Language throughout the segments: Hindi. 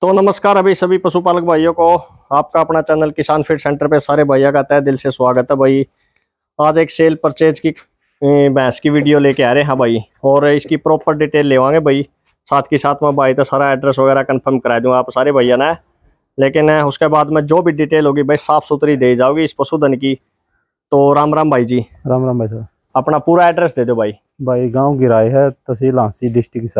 तो नमस्कार अभी सभी पशुपालक भाइयों को आपका अपना चैनल किसान फीड सेंटर पे सारे भैया का तय दिल से स्वागत है भाई आज एक सेल परचेज की भैंस की वीडियो लेके आ रहे हैं भाई और इसकी प्रॉपर डिटेल लेवाएंगे भाई साथ के साथ में भाई तो सारा एड्रेस वगैरह कंफर्म करा दूंगा आप सारे भैया ने लेकिन उसके बाद में जो भी डिटेल होगी भाई साफ़ सुथरी दे जाओगी इस पशुधन की तो राम राम भाई जी राम राम भाई सर अपना पूरा एड्रेस दे दो भाई भाई गाँव गिराए है तहसील हांसी डिस्ट्रिक्ट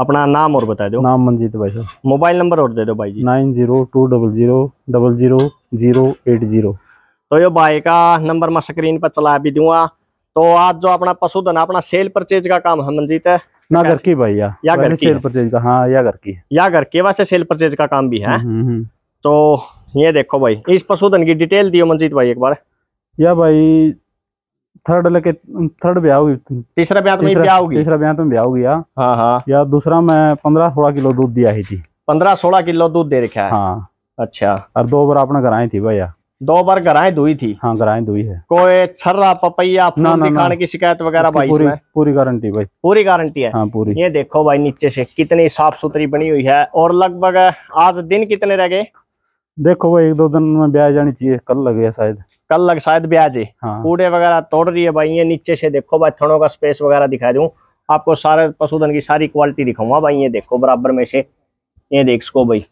अपना नाम और बता दो नाम मनजीत भाई साहब मोबाइल नंबर और दे दो भाई जी nine zero two double zero double zero zero eight zero तो यो भाई का नंबर मैं स्क्रीन पर चला भी दूंगा तो आज जो अपना पशुधन अपना सेल परचेज का काम है मनजीत है ना घर की भाई या, या घर की सेल परचेज का हाँ या घर की या घर के वैसे सेल परचेज का काम भी है हम्म, हम्म, हम्म। तो ये देखो भाई इस पशुधन की डिटेल दियो मनजीत भाई एक बार या भाई थर्ड लेके थर्ड ब्याह तीसरा ब्याह में तो ब्याह होगी तीसरा ब्याह में तो ब्याह होगी हाँ, हाँ या दूसरा मैं पंद्रह सोलह किलो दूध दिया ही थी पंद्रह सोलह किलो दूध दे रखा है हाँ अच्छा और दो बार घर आई थी भैया दो बार गराएं दुई थी हाँ गराएं दुई है कोई छर्रा पपैया ना, ना, दिखाने की शिकायत वगैरह भाई पूरी पूरी गारंटी भाई पूरी गारंटी है हाँ पूरी ये देखो भाई नीचे से कितनी साफ सुथरी बनी हुई है और लगभग आज दिन कितने रह गए देखो भाई एक दो दिन में ब्याह जानी चाहिए कल लगे शायद कल लग शायद ब्याज है हाँ। कूड़े वगैरह तोड़ रही है भाई ये नीचे से देखो भाई थड़ो का स्पेस वगैरह दिखा दू आपको सारे पशुधन की सारी क्वालिटी दिखाऊंगा भाई ये देखो बराबर में से ये देख सको भाई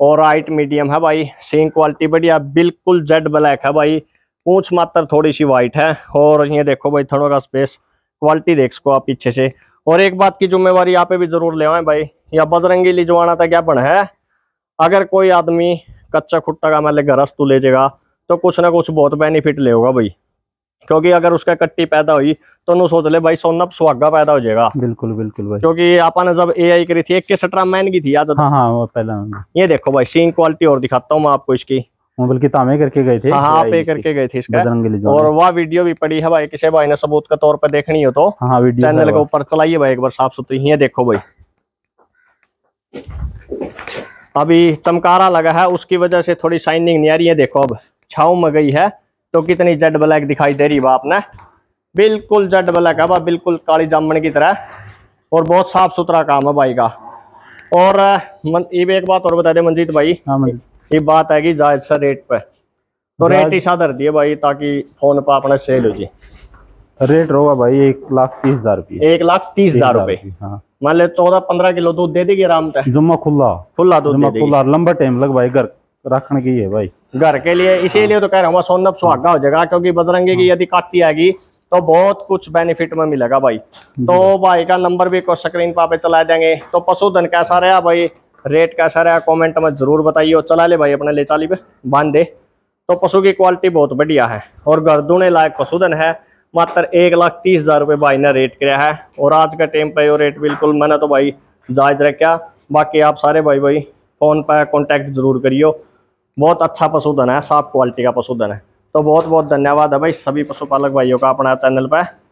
और हाइट मीडियम है भाई सेम क्वालिटी बढ़िया बिल्कुल जेड ब्लैक है भाई पूछ मात्र थोड़ी सी वाइट है और ये देखो भाई थड़ों का स्पेस क्वालिटी देख सको आप पीछे से और एक बात की जिम्मेवारी यहाँ पे भी जरूर ले आए भाई या बजरंगी लिजवाना था बन है अगर कोई आदमी कच्चा खुट्टा का मतलब गरस तू ले जाएगा तो कुछ ना कुछ बहुत बेनिफिट ले होगा भाई क्योंकि अगर उसका कट्टी पैदा हुई तो उन्होंने सोच ले भाई सोना सुहागा पैदा हो जाएगा बिल्कुल बिल्कुल भाई क्योंकि आपने जब ए आई करी थी के अठारह मैन की थी हाँ, हाँ, वो पहला ये देखो भाई सीन क्वालिटी और दिखाता हूँ मैं आपको इसकी हाँ, बल्कि तामे करके गए थे हाँ, हाँ पे करके गए थे इसका और वह वीडियो भी पड़ी है भाई किसी भाई ने सबूत के तौर पर देखनी हो तो चैनल हाँ, के ऊपर चलाइए भाई एक बार साफ सुथरी ये देखो भाई अभी चमकारा लगा है उसकी वजह से थोड़ी शाइनिंग नहीं आ रही है देखो अब छाव में गई है तो कितनी जड ब्लैक दिखाई दे रही है आपने बिल्कुल जड ब्लैक है भाई बिल्कुल काली जामन की तरह और बहुत साफ सुथरा काम है भाई का और ये एक बात और बता दे मंजीत भाई हाँ, ये बात है कि जायज सा रेट पे तो रेट ही साधर दिए भाई ताकि फोन पर अपना सेल हो जी रेट होगा भाई एक लाख तीस हजार रुपये एक लाख तीस हजार रुपये हाँ। मान ले चौदह पंद्रह किलो दूध दे देगी आराम से जुम्मा खुला खुला दूध खुला लंबा टाइम लग भाई घर रखने की है भाई घर के लिए इसीलिए तो कह रहा हूँ सोनभ सुहागा हो जाएगा क्योंकि बजरंगी की हाँ। यदि काटी आएगी तो बहुत कुछ बेनिफिट में मिलेगा भाई तो भाई का नंबर भी स्क्रीन पर आप चला देंगे तो पशुधन कैसा रहा भाई रेट कैसा रहा कमेंट में जरूर बताइए चला ले भाई अपने ले चाली पे बांध दे तो पशु की क्वालिटी बहुत बढ़िया है और गर्दूने लायक पशुधन है मात्र एक लाख तीस हजार रुपये भाई ने रेट किया है और आज के टाइम पे यो रेट बिल्कुल मैंने तो भाई जायज रखा बाकी आप सारे भाई भाई फ़ोन पर कॉन्टैक्ट जरूर करियो बहुत अच्छा पशुधन है साफ क्वालिटी का पशुधन है तो बहुत बहुत धन्यवाद है भाई सभी पशुपालक भाइयों का अपना चैनल पर